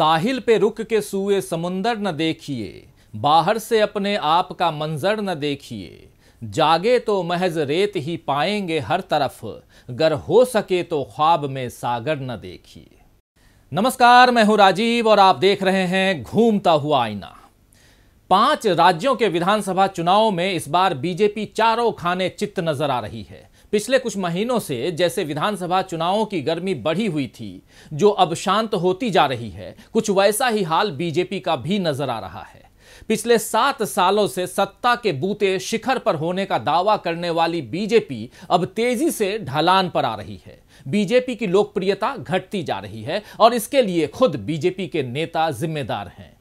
साहिल पे रुक के सूए समुंदर न देखिए बाहर से अपने आप का मंजर न देखिए जागे तो महज रेत ही पाएंगे हर तरफ गर हो सके तो ख्वाब में सागर न देखिए नमस्कार मैं हूं राजीव और आप देख रहे हैं घूमता हुआ आईना पांच राज्यों के विधानसभा चुनाव में इस बार बीजेपी चारों खाने चित्त नजर आ रही है पिछले कुछ महीनों से जैसे विधानसभा चुनावों की गर्मी बढ़ी हुई थी जो अब शांत होती जा रही है कुछ वैसा ही हाल बीजेपी का भी नजर आ रहा है पिछले सात सालों से सत्ता के बूते शिखर पर होने का दावा करने वाली बीजेपी अब तेजी से ढलान पर आ रही है बीजेपी की लोकप्रियता घटती जा रही है और इसके लिए खुद बीजेपी के नेता जिम्मेदार हैं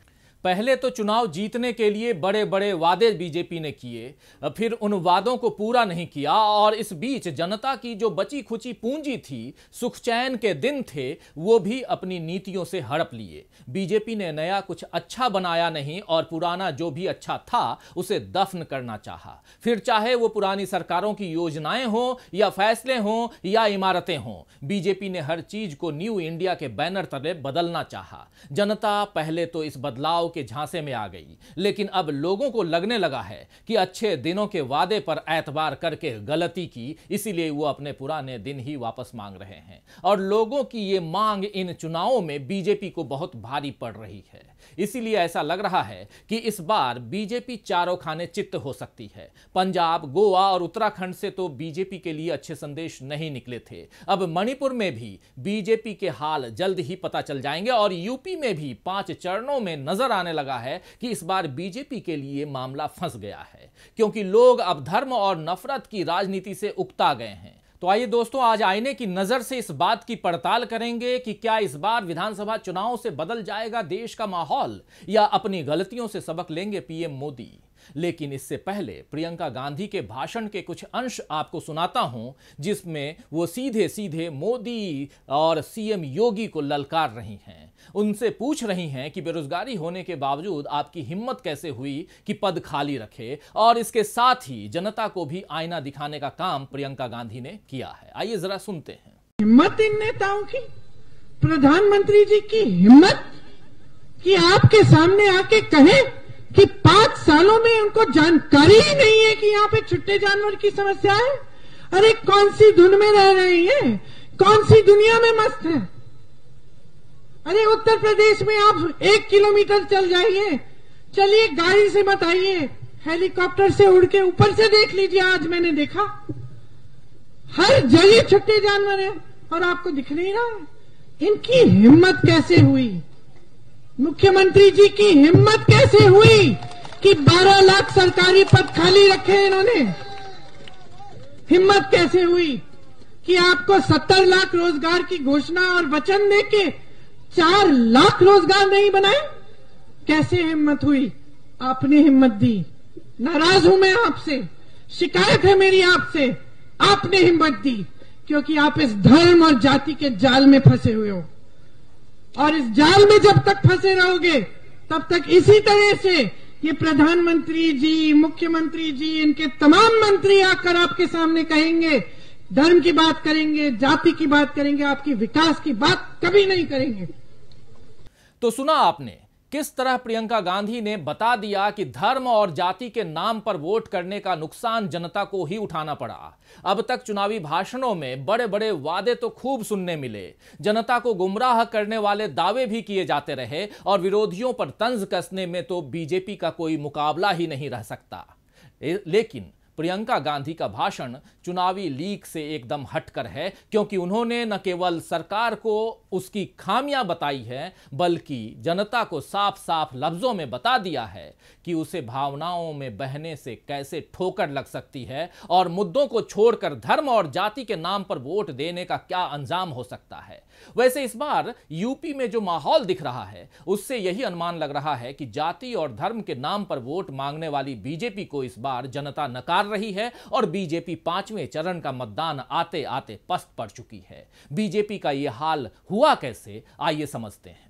पहले तो चुनाव जीतने के लिए बड़े बड़े वादे बीजेपी ने किए फिर उन वादों को पूरा नहीं किया और इस बीच जनता की जो बची खुची पूंजी थी सुख चैन के दिन थे वो भी अपनी नीतियों से हड़प लिए बीजेपी ने नया कुछ अच्छा बनाया नहीं और पुराना जो भी अच्छा था उसे दफन करना चाहा फिर चाहे वो पुरानी सरकारों की योजनाएं हों या फैसले हों या इमारतें हों बीजेपी ने हर चीज को न्यू इंडिया के बैनर तले बदलना चाह जनता पहले तो इस बदलाव के झांसे में आ गई लेकिन अब लोगों को लगने लगा है कि अच्छे दिनों के वादे पर एतबार करके गलती की इसीलिए वो अपने पुराने दिन ही वापस मांग रहे हैं और लोगों की ये मांग इन चुनावों में बीजेपी को बहुत भारी पड़ रही है इसीलिए ऐसा लग रहा है कि इस बार बीजेपी चारों खाने चित्त हो सकती है पंजाब गोवा और उत्तराखंड से तो बीजेपी के लिए अच्छे संदेश नहीं निकले थे अब मणिपुर में भी बीजेपी के हाल जल्द ही पता चल जाएंगे और यूपी में भी पांच चरणों में नजर आ आने लगा है कि इस बार बीजेपी के लिए मामला फंस गया है क्योंकि लोग अब धर्म और नफरत की राजनीति से उकता गए हैं तो आइए दोस्तों आज आईने की नजर से इस बात की पड़ताल करेंगे कि क्या इस बार विधानसभा चुनाव से बदल जाएगा देश का माहौल या अपनी गलतियों से सबक लेंगे पीएम मोदी लेकिन इससे पहले प्रियंका गांधी के भाषण के कुछ अंश आपको सुनाता हूं जिसमें वो सीधे सीधे मोदी और सीएम योगी को ललकार रही हैं उनसे पूछ रही हैं कि बेरोजगारी होने के बावजूद आपकी हिम्मत कैसे हुई कि पद खाली रखे और इसके साथ ही जनता को भी आईना दिखाने का काम प्रियंका गांधी ने किया है आइए जरा सुनते हैं हिम्मत इन नेताओं की प्रधानमंत्री जी की हिम्मत कि आपके सामने आके कहें कि पांच सालों में उनको जानकारी ही नहीं है कि यहाँ पे छुट्टे जानवर की समस्या है अरे कौन सी धुन में रह रहे हैं कौन सी दुनिया में मस्त है अरे उत्तर प्रदेश में आप एक किलोमीटर चल जाइए चलिए गाड़ी से मत आइए हेलीकॉप्टर से उड़ के ऊपर से देख लीजिए आज मैंने देखा हर जगह छुट्टे जानवर है और आपको दिख नहीं रहा है इनकी हिम्मत कैसे हुई मुख्यमंत्री जी की हिम्मत कैसे हुई कि 12 लाख सरकारी पद खाली रखे इन्होंने हिम्मत कैसे हुई कि आपको 70 लाख रोजगार की घोषणा और वचन दे के चार लाख रोजगार नहीं बनाए कैसे हिम्मत हुई आपने हिम्मत दी नाराज हूं मैं आपसे शिकायत है मेरी आपसे आपने हिम्मत दी क्योंकि आप इस धर्म और जाति के जाल में फंसे हुए हो और इस जाल में जब तक फंसे रहोगे तब तक इसी तरह से ये प्रधानमंत्री जी मुख्यमंत्री जी इनके तमाम मंत्री आकर आपके सामने कहेंगे धर्म की बात करेंगे जाति की बात करेंगे आपकी विकास की बात कभी नहीं करेंगे तो सुना आपने किस तरह प्रियंका गांधी ने बता दिया कि धर्म और जाति के नाम पर वोट करने का नुकसान जनता को ही उठाना पड़ा अब तक चुनावी भाषणों में बड़े बड़े वादे तो खूब सुनने मिले जनता को गुमराह करने वाले दावे भी किए जाते रहे और विरोधियों पर तंज कसने में तो बीजेपी का कोई मुकाबला ही नहीं रह सकता लेकिन प्रियंका गांधी का भाषण चुनावी लीक से एकदम हटकर है क्योंकि उन्होंने न केवल सरकार को उसकी खामियां बताई है बल्कि जनता को साफ साफ लफ्जों में बता दिया है कि उसे भावनाओं में बहने से कैसे ठोकर लग सकती है और मुद्दों को छोड़कर धर्म और जाति के नाम पर वोट देने का क्या अंजाम हो सकता है वैसे इस बार यूपी में जो माहौल दिख रहा है उससे यही अनुमान लग रहा है कि जाति और धर्म के नाम पर वोट मांगने वाली बीजेपी को इस बार जनता नकार रही है और बीजेपी पांचवें चरण का मतदान आते आते पस्त पड़ चुकी है बीजेपी का यह हाल हुआ कैसे आइए समझते हैं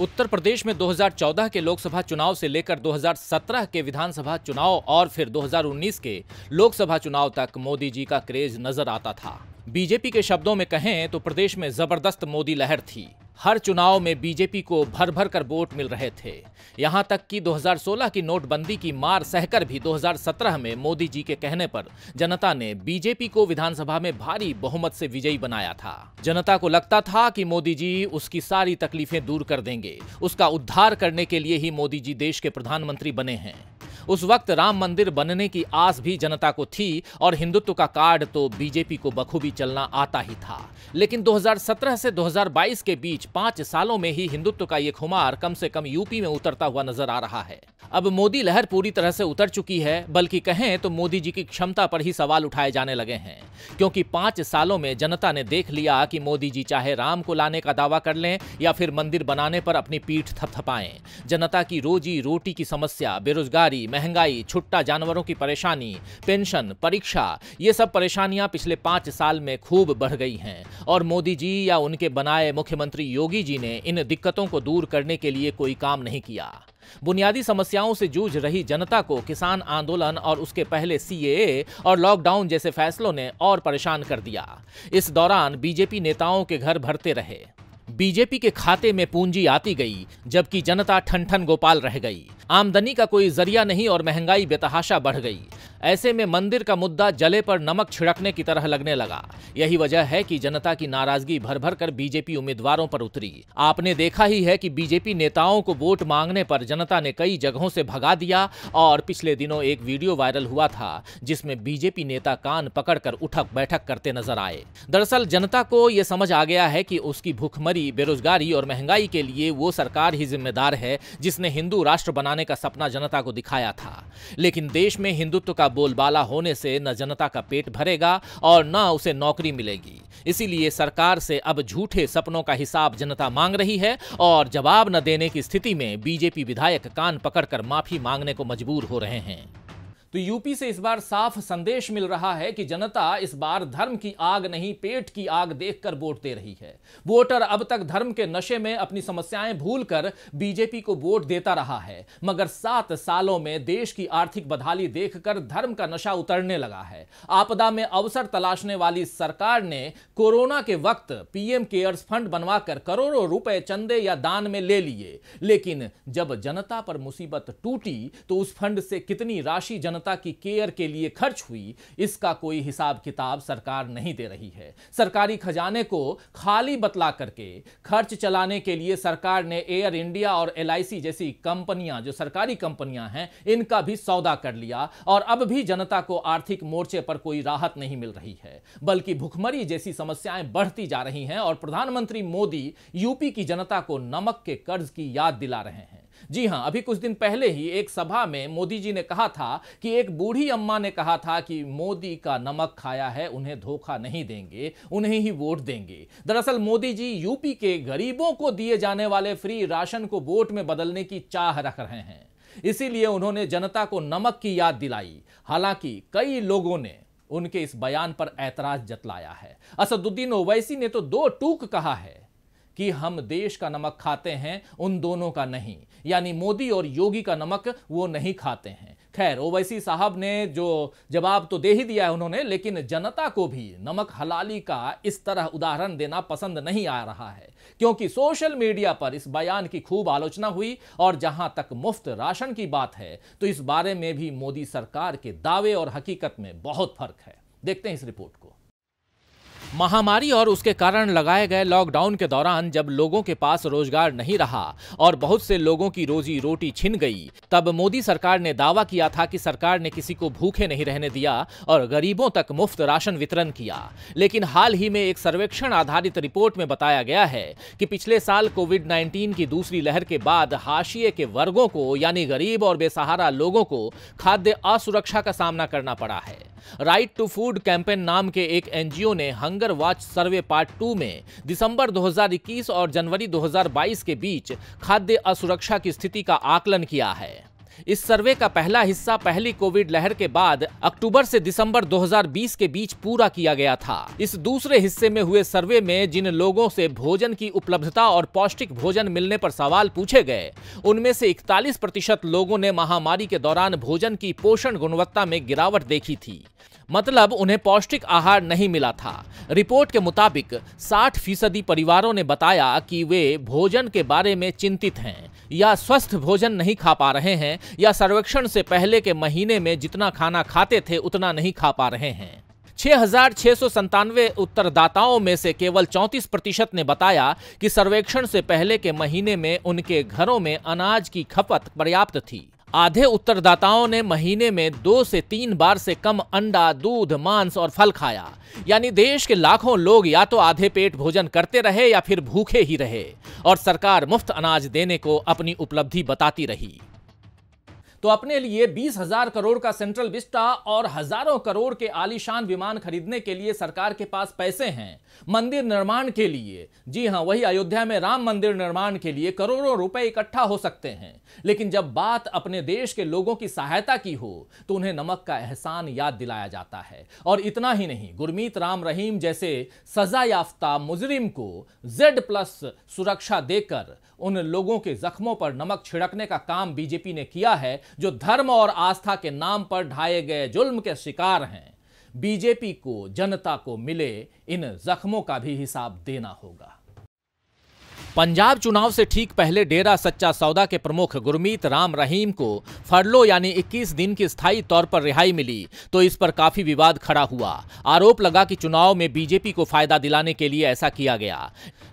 उत्तर प्रदेश में 2014 के लोकसभा चुनाव से लेकर 2017 के विधानसभा चुनाव और फिर 2019 के लोकसभा चुनाव तक मोदी जी का क्रेज नजर आता था बीजेपी के शब्दों में कहें तो प्रदेश में जबरदस्त मोदी लहर थी हर चुनाव में बीजेपी को भर भर कर वोट मिल रहे थे यहां तक कि 2016 की नोटबंदी की मार सहकर भी 2017 में मोदी जी के कहने पर जनता ने बीजेपी को विधानसभा में भारी बहुमत से विजयी बनाया था जनता को लगता था कि मोदी जी उसकी सारी तकलीफें दूर कर देंगे उसका उद्धार करने के लिए ही मोदी जी देश के प्रधानमंत्री बने हैं उस वक्त राम मंदिर बनने की आस भी जनता को थी और हिंदुत्व का कार्ड तो बीजेपी को बखूबी चलना आता ही था लेकिन 2017 से 2022 के बीच पांच सालों में ही हिंदुत्व का ये खुमार कम से कम यूपी में उतरता हुआ नजर आ रहा है अब मोदी लहर पूरी तरह से उतर चुकी है बल्कि कहें तो मोदी जी की क्षमता पर ही सवाल उठाए जाने लगे हैं क्योंकि पांच सालों में जनता ने देख लिया कि मोदी जी चाहे राम को लाने का दावा कर लें या फिर मंदिर बनाने पर अपनी पीठ थपथपाएं जनता की रोजी रोटी की समस्या बेरोजगारी महंगाई छुट्टा जानवरों की परेशानी पेंशन परीक्षा ये सब परेशानियां पिछले पांच साल में खूब बढ़ गई हैं और मोदी जी या उनके बनाए मुख्यमंत्री योगी जी ने इन दिक्कतों को दूर करने के लिए कोई काम नहीं किया बुनियादी समस्याओं से जूझ रही जनता को किसान आंदोलन और उसके पहले सीएए और लॉकडाउन जैसे फैसलों ने और परेशान कर दिया इस दौरान बीजेपी नेताओं के घर भरते रहे बीजेपी के खाते में पूंजी आती गई जबकि जनता ठन ठन गोपाल रह गई आमदनी का कोई जरिया नहीं और महंगाई बेतहाशा बढ़ गई ऐसे में मंदिर का मुद्दा जले पर नमक छिड़कने की तरह लगने लगा यही वजह है कि जनता की नाराजगी भर भर कर बीजेपी उम्मीदवारों पर उतरी आपने देखा ही है कि बीजेपी नेताओं को वोट मांगने पर जनता ने कई जगहों से भगा दिया और पिछले दिनों एक वीडियो वायरल हुआ था जिसमें बीजेपी नेता कान पकड़कर उठक बैठक करते नजर आए दरअसल जनता को यह समझ आ गया है कि उसकी भूखमरी बेरोजगारी और महंगाई के लिए वो सरकार ही जिम्मेदार है जिसने हिंदू राष्ट्र बना बनाने का सपना जनता को दिखाया था लेकिन देश में हिंदुत्व का बोलबाला होने से न जनता का पेट भरेगा और न उसे नौकरी मिलेगी इसीलिए सरकार से अब झूठे सपनों का हिसाब जनता मांग रही है और जवाब न देने की स्थिति में बीजेपी विधायक कान पकड़कर माफी मांगने को मजबूर हो रहे हैं तो यूपी से इस बार साफ संदेश मिल रहा है कि जनता इस बार धर्म की आग नहीं पेट की आग देखकर वोट दे रही है वोटर अब तक धर्म के नशे में अपनी समस्याएं भूलकर बीजेपी को वोट देता रहा है मगर सात सालों में देश की आर्थिक बदहाली देखकर धर्म का नशा उतरने लगा है आपदा में अवसर तलाशने वाली सरकार ने कोरोना के वक्त पीएम केयर्स फंड बनवाकर करोड़ों रुपए चंदे या दान में ले लिए लेकिन जब जनता पर मुसीबत टूटी तो उस फंड से कितनी राशि जनता जनता की केयर के लिए खर्च हुई इसका कोई हिसाब किताब सरकार नहीं दे रही है सरकारी खजाने को खाली बतला करके खर्च चलाने के लिए सरकार ने एयर इंडिया और एल जैसी कंपनियां जो सरकारी कंपनियां हैं इनका भी सौदा कर लिया और अब भी जनता को आर्थिक मोर्चे पर कोई राहत नहीं मिल रही है बल्कि भुखमरी जैसी समस्याएं बढ़ती जा रही हैं और प्रधानमंत्री मोदी यूपी की जनता को नमक के कर्ज की याद दिला रहे हैं जी हाँ अभी कुछ दिन पहले ही एक सभा में मोदी जी ने कहा था कि एक बूढ़ी अम्मा ने कहा था कि मोदी का नमक खाया है उन्हें धोखा नहीं देंगे उन्हें ही वोट देंगे दरअसल मोदी जी यूपी के गरीबों को दिए जाने वाले फ्री राशन को वोट में बदलने की चाह रख रहे हैं इसीलिए उन्होंने जनता को नमक की याद दिलाई हालांकि कई लोगों ने उनके इस बयान पर ऐतराज जतलाया है असदुद्दीन ओवैसी ने तो दो टूक कहा है कि हम देश का नमक खाते हैं उन दोनों का नहीं यानी मोदी और योगी का नमक वो नहीं खाते हैं खैर ओवैसी साहब ने जो जवाब तो दे ही दिया है उन्होंने लेकिन जनता को भी नमक हलाली का इस तरह उदाहरण देना पसंद नहीं आ रहा है क्योंकि सोशल मीडिया पर इस बयान की खूब आलोचना हुई और जहां तक मुफ्त राशन की बात है तो इस बारे में भी मोदी सरकार के दावे और हकीकत में बहुत फर्क है देखते हैं इस रिपोर्ट को महामारी और उसके कारण लगाए गए लॉकडाउन के दौरान जब लोगों के पास रोजगार नहीं रहा और बहुत से लोगों की रोजी रोटी छिन गई तब मोदी सरकार ने दावा किया था कि सरकार ने किसी को भूखे नहीं रहने दिया और गरीबों तक मुफ्त राशन वितरण किया लेकिन हाल ही में एक सर्वेक्षण आधारित रिपोर्ट में बताया गया है कि पिछले साल कोविड नाइन्टीन की दूसरी लहर के बाद हाशिए के वर्गों को यानी गरीब और बेसहारा लोगों को खाद्य असुरक्षा का सामना करना पड़ा है राइट टू फूड कैंपेन नाम के एक एनजीओ ने hung finger watch survey part two में दिसंबर 2021 और जनवरी 2022 के बीच खाद्य असुरक्षा की स्थिति का आकलन किया है इस सर्वे का पहला हिस्सा पहली कोविड लहर के बाद अक्टूबर से दिसंबर 2020 के बीच पूरा किया गया था इस दूसरे हिस्से में हुए सर्वे में जिन लोगों से भोजन की उपलब्धता और पौष्टिक भोजन मिलने पर सवाल पूछे गए उनमें से इकतालीस प्रतिशत लोगों ने महामारी के दौरान भोजन की पोषण गुणवत्ता में गिरावट देखी थी मतलब उन्हें पौष्टिक आहार नहीं मिला था रिपोर्ट के मुताबिक 60 फीसदी परिवारों ने बताया कि वे भोजन के बारे में चिंतित हैं या स्वस्थ भोजन नहीं खा पा रहे हैं या सर्वेक्षण से पहले के महीने में जितना खाना खाते थे उतना नहीं खा पा रहे हैं छह उत्तरदाताओं में से केवल 34 प्रतिशत ने बताया कि सर्वेक्षण से पहले के महीने में उनके घरों में अनाज की खपत पर्याप्त थी आधे उत्तरदाताओं ने महीने में दो से तीन बार से कम अंडा दूध मांस और फल खाया यानी देश के लाखों लोग या तो आधे पेट भोजन करते रहे या फिर भूखे ही रहे और सरकार मुफ्त अनाज देने को अपनी उपलब्धि बताती रही तो अपने लिए बीस हजार करोड़ का सेंट्रल विस्टा और हजारों करोड़ के आलिशान विमान खरीदने के लिए सरकार के पास पैसे हैं मंदिर निर्माण के लिए जी हां वही अयोध्या में राम मंदिर निर्माण के लिए करोड़ों रुपए इकट्ठा हो सकते हैं लेकिन जब बात अपने देश के लोगों की सहायता की हो तो उन्हें नमक का एहसान याद दिलाया जाता है और इतना ही नहीं गुरमीत राम रहीम जैसे सजा याफ्ता मुजरिम को जेड प्लस सुरक्षा देकर उन लोगों के जख्मों पर नमक छिड़कने का काम बीजेपी ने किया है जो धर्म और आस्था के नाम पर ढाए गए जुल्म के शिकार हैं बीजेपी को जनता को मिले इन जख्मों का भी हिसाब देना होगा पंजाब चुनाव से ठीक पहले डेरा सच्चा सौदा के प्रमुख गुरमीत राम रहीम को फरलो यानी 21 दिन की स्थायी तौर पर रिहाई मिली तो इस पर काफी विवाद खड़ा हुआ आरोप लगा कि चुनाव में बीजेपी को फायदा दिलाने के लिए ऐसा किया गया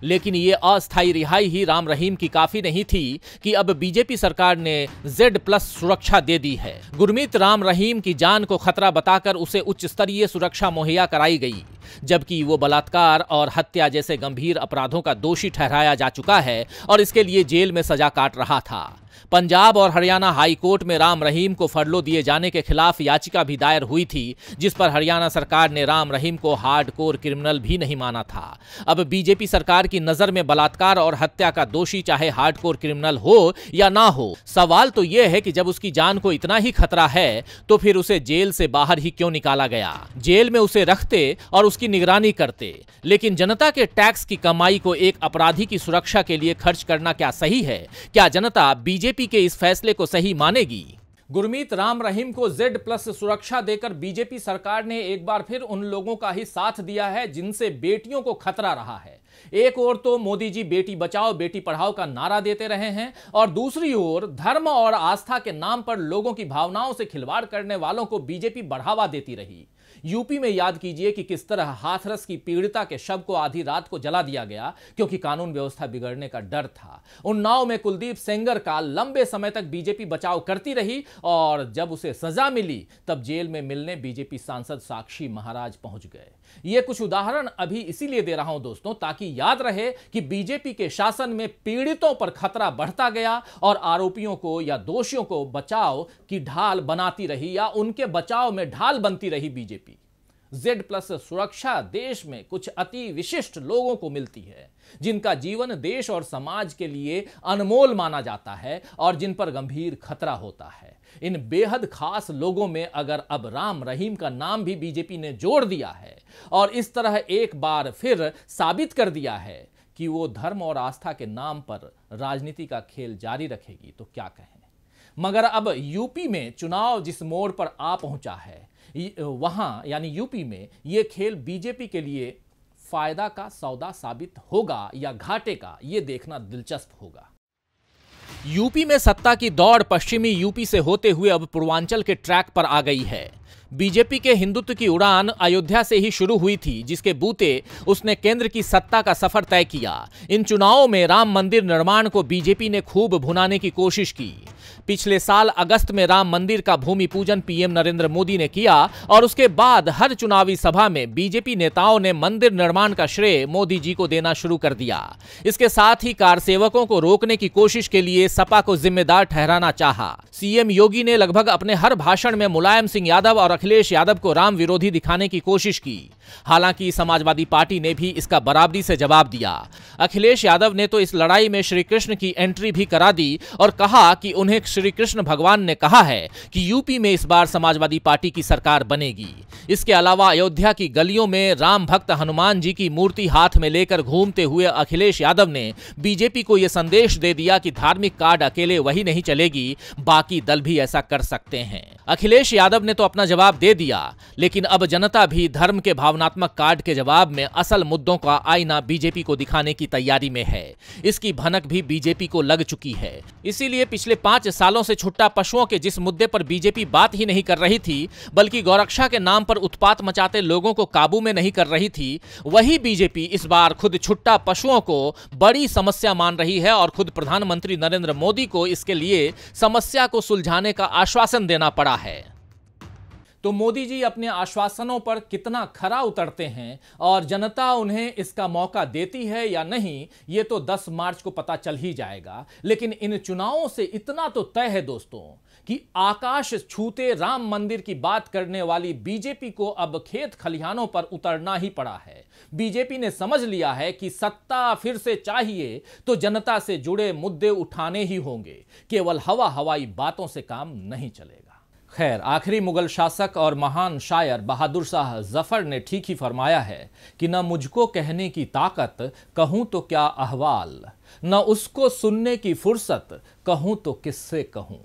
लेकिन ये अस्थायी रिहाई ही राम रहीम की काफी नहीं थी कि अब बीजेपी सरकार ने जेड प्लस सुरक्षा दे दी है गुरमीत राम रहीम की जान को खतरा बताकर उसे उच्च स्तरीय सुरक्षा मुहैया कराई गई जबकि वो बलात्कार और हत्या जैसे गंभीर अपराधों का दोषी ठहराया जा चुका है और इसके लिए जेल में सजा काट रहा था पंजाब और हरियाणा हाईकोर्ट में राम रहीम को फरलो दिए जाने के खिलाफ याचिका भी दायर हुई थी जिस पर हरियाणा सरकार ने राम रहीम को कोर क्रिमिनल भी नहीं माना था अब बीजेपी सरकार की नजर में बलात्कार और हत्या का दोषी चाहे कोर क्रिमिनल हो या ना हो सवाल तो यह है कि जब उसकी जान को इतना ही खतरा है तो फिर उसे जेल से बाहर ही क्यों निकाला गया जेल में उसे रखते और उसकी निगरानी करते लेकिन जनता के टैक्स की कमाई को एक अपराधी की सुरक्षा के लिए खर्च करना क्या सही है क्या जनता बीजेपी बीजेपी के इस फैसले को सही मानेगी गुरमीत राम रहीम को जेड प्लस सुरक्षा देकर बीजेपी सरकार ने एक बार फिर उन लोगों का ही साथ दिया है जिनसे बेटियों को खतरा रहा है एक ओर तो मोदी जी बेटी बचाओ बेटी पढ़ाओ का नारा देते रहे हैं और दूसरी ओर धर्म और आस्था के नाम पर लोगों की भावनाओं से खिलवाड़ करने वालों को बीजेपी बढ़ावा देती रही यूपी में याद कीजिए कि किस तरह हाथरस की पीड़िता के शव को आधी रात को जला दिया गया क्योंकि कानून व्यवस्था बिगड़ने का डर था उन्नाव में कुलदीप सेंगर का लंबे समय तक बीजेपी बचाव करती रही और जब उसे सजा मिली तब जेल में मिलने बीजेपी सांसद साक्षी महाराज पहुंच गए यह कुछ उदाहरण अभी इसीलिए दे रहा हूं दोस्तों ताकि याद रहे कि बीजेपी के शासन में पीड़ितों पर खतरा बढ़ता गया और आरोपियों को या दोषियों को बचाव की ढाल बनाती रही या उनके बचाव में ढाल बनती रही बीजेपी जेड प्लस सुरक्षा देश में कुछ अति विशिष्ट लोगों को मिलती है जिनका जीवन देश और समाज के लिए अनमोल माना जाता है और जिन पर गंभीर खतरा होता है इन बेहद खास लोगों में अगर अब राम रहीम का नाम भी बीजेपी ने जोड़ दिया है और इस तरह एक बार फिर साबित कर दिया है कि वो धर्म और आस्था के नाम पर राजनीति का खेल जारी रखेगी तो क्या कहें मगर अब यूपी में चुनाव जिस मोड़ पर आ पहुंचा है वहाँ यानी यूपी में ये खेल बीजेपी के लिए फायदा का सौदा साबित होगा या घाटे का ये देखना दिलचस्प होगा यूपी में सत्ता की दौड़ पश्चिमी यूपी से होते हुए अब पूर्वांचल के ट्रैक पर आ गई है बीजेपी के हिंदुत्व की उड़ान अयोध्या से ही शुरू हुई थी जिसके बूते उसने केंद्र की सत्ता का सफर तय किया इन चुनावों में राम मंदिर निर्माण को बीजेपी ने खूब भुनाने की कोशिश की पिछले साल अगस्त में राम मंदिर का भूमि पूजन पीएम नरेंद्र मोदी ने किया और उसके बाद हर चुनावी सभा में बीजेपी नेताओं ने मंदिर निर्माण का श्रेय मोदी जी को देना शुरू कर दिया इसके साथ ही कार सेवकों को रोकने की कोशिश के लिए सपा को जिम्मेदार ठहराना चाह सीएम योगी ने लगभग अपने हर भाषण में मुलायम सिंह यादव और अखिलेश यादव को राम विरोधी दिखाने की कोशिश की हालांकि समाजवादी पार्टी ने भी इसका बराबरी से जवाब दिया अखिलेश यादव ने तो इस लड़ाई में श्री कृष्ण की एंट्री भी करा दी और कहा कि उन्हें श्री कृष्ण भगवान ने कहा है कि यूपी में इस बार समाजवादी पार्टी की सरकार बनेगी इसके अलावा अयोध्या की गलियों में राम भक्त हनुमान जी की मूर्ति हाथ में लेकर घूमते हुए अखिलेश यादव ने बीजेपी को यह संदेश दे दिया कि धार्मिक कार्ड अकेले वही नहीं चलेगी बाकी दल भी ऐसा कर सकते हैं अखिलेश यादव ने तो अपना जवाब दे दिया लेकिन अब जनता भी धर्म के भावनात्मक कार्ड के जवाब में असल मुद्दों का आईना बीजेपी को दिखाने की तैयारी में है इसकी भनक भी बीजेपी को लग चुकी है इसीलिए पिछले पांच साल सालों से छुट्टा पशुओं के जिस मुद्दे पर बीजेपी बात ही नहीं कर रही थी बल्कि गौरक्षा के नाम पर उत्पात मचाते लोगों को काबू में नहीं कर रही थी वही बीजेपी इस बार खुद छुट्टा पशुओं को बड़ी समस्या मान रही है और खुद प्रधानमंत्री नरेंद्र मोदी को इसके लिए समस्या को सुलझाने का आश्वासन देना पड़ा है तो मोदी जी अपने आश्वासनों पर कितना खरा उतरते हैं और जनता उन्हें इसका मौका देती है या नहीं ये तो 10 मार्च को पता चल ही जाएगा लेकिन इन चुनावों से इतना तो तय है दोस्तों कि आकाश छूते राम मंदिर की बात करने वाली बीजेपी को अब खेत खलिहानों पर उतरना ही पड़ा है बीजेपी ने समझ लिया है कि सत्ता फिर से चाहिए तो जनता से जुड़े मुद्दे उठाने ही होंगे केवल हवा हवाई बातों से काम नहीं चलेगा खैर आखिरी मुगल शासक और महान शायर बहादुर शाह जफर ने ठीक ही फरमाया है कि न मुझको कहने की ताकत कहूँ तो क्या अहवाल न उसको सुनने की फुर्सत कहूँ तो किससे कहूँ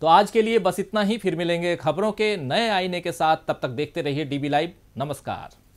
तो आज के लिए बस इतना ही फिर मिलेंगे खबरों के नए आईने के साथ तब तक देखते रहिए डीबी लाइव नमस्कार